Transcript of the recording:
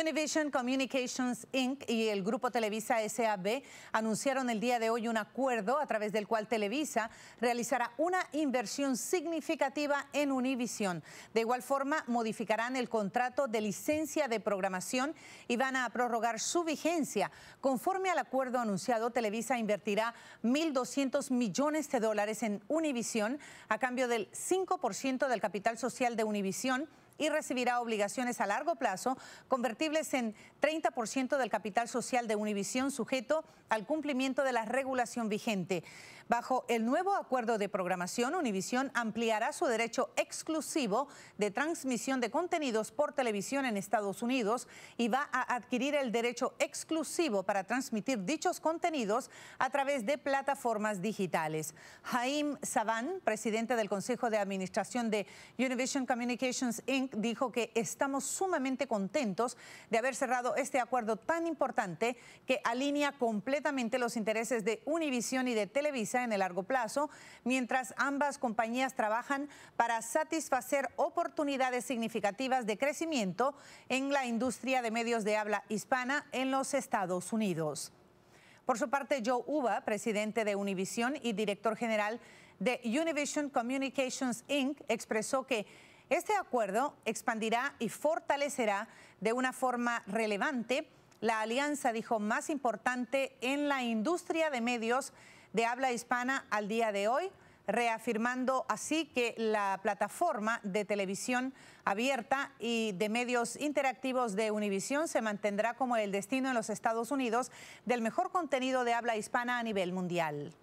Univision Communications Inc. y el grupo Televisa SAB anunciaron el día de hoy un acuerdo a través del cual Televisa realizará una inversión significativa en Univision. De igual forma, modificarán el contrato de licencia de programación y van a prorrogar su vigencia. Conforme al acuerdo anunciado, Televisa invertirá 1.200 millones de dólares en Univision a cambio del 5% del capital social de Univision y recibirá obligaciones a largo plazo convertibles en 30% del capital social de Univision... sujeto al cumplimiento de la regulación vigente. Bajo el nuevo acuerdo de programación, Univision ampliará su derecho exclusivo de transmisión de contenidos por televisión en Estados Unidos y va a adquirir el derecho exclusivo para transmitir dichos contenidos a través de plataformas digitales. Jaime Saban, presidente del Consejo de Administración de Univision Communications Inc., dijo que estamos sumamente contentos de haber cerrado este acuerdo tan importante que alinea completamente los intereses de Univision y de Televisa en el largo plazo, mientras ambas compañías trabajan para satisfacer oportunidades significativas de crecimiento en la industria de medios de habla hispana en los Estados Unidos. Por su parte, Joe Uba, presidente de Univision y director general de Univision Communications Inc., expresó que este acuerdo expandirá y fortalecerá de una forma relevante la alianza, dijo, más importante en la industria de medios de habla hispana al día de hoy, reafirmando así que la plataforma de televisión abierta y de medios interactivos de Univisión se mantendrá como el destino en los Estados Unidos del mejor contenido de habla hispana a nivel mundial.